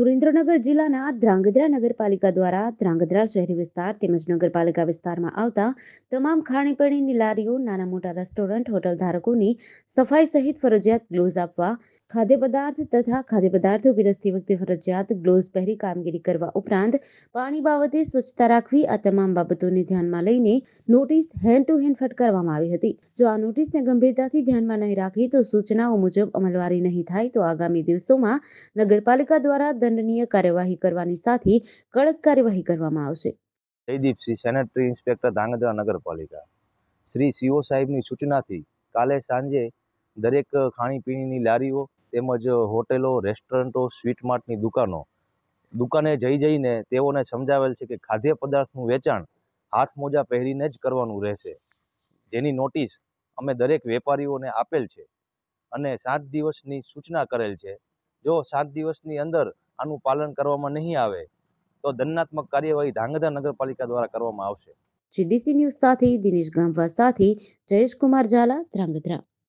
સુરેન્દ્રનગર જિલ્લાના ધ્રાંગધ્રા નગરપાલિકા દ્વારા ધ્રાંગધ્રા શહેરી વિસ્તાર તેમજ નગરપાલિકા વિસ્તારમાં આવતા તમામ ખાણીપીણીની લારીઓ નાના મોટા રેસ્ટોરન્ટ હોટલ ધારકોની સફાઈ સહિત ફરજિયાત ગ્લોઝ આપવા ખાદ્ય પદાર્થ તથા ખાદ્ય પદાર્થો પીરસતી વખતે ફરજિયાત ગ્લોઝ પહેરી કામગીરી કરવા ઉપરાંત પાણી બાબતે સ્વચ્છતા રાખવી આ તમામ બાબતોને ધ્યાનમાં લઈને નોટિસ હેન્ડ ટુ હેન્ડ ફટકારવામાં આવી હતી જો આ નોટિસને ગંભીરતાથી ધ્યાનમાં નહીં રાખી તો સૂચનાઓ મુજબ અમલવારી નહીં થાય તો આગામી દિવસોમાં નગરપાલિકા દ્વારા દંડનીય કાર્યવાહી કરવાની સાથે કડક કાર્યવાહી કરવામાં આવશે જયદીપસિંહ સેનેટરી ઇન્સ્પેક્ટર ધાંગધ્રા નગરપાલિકા શ્રી સીઓ સાહેબની સૂચનાથી કાલે સાંજે દરેક ખાણીપીણીની લારીઓ તેમજ હોટેલો રેસ્ટોરન્ટો સ્વીટ માર્ટની દુકાનો દુકાને જઈ જઈને તેઓને સમજાવેલ છે કે ખાદ્ય પદાર્થનું વેચાણ હાથ મોજા પહેરીને જ કરવાનું રહેશે જેની નોટિસ અમે દરેક વેપારીઓને આપેલ છે અને સાત દિવસની સૂચના કરેલ છે જો સાત દિવસની અંદર આનું પાલન કરવામાં નહીં આવે તો દંડનાત્મક કાર્યવાહી ધાંગધ્રા નગરપાલિકા દ્વારા કરવામાં આવશે જીડીસી ન્યૂઝ સાથે દિનેશ ગામવા સાથે જયેશ કુમાર ઝાલા ધ્રાંગધ્રા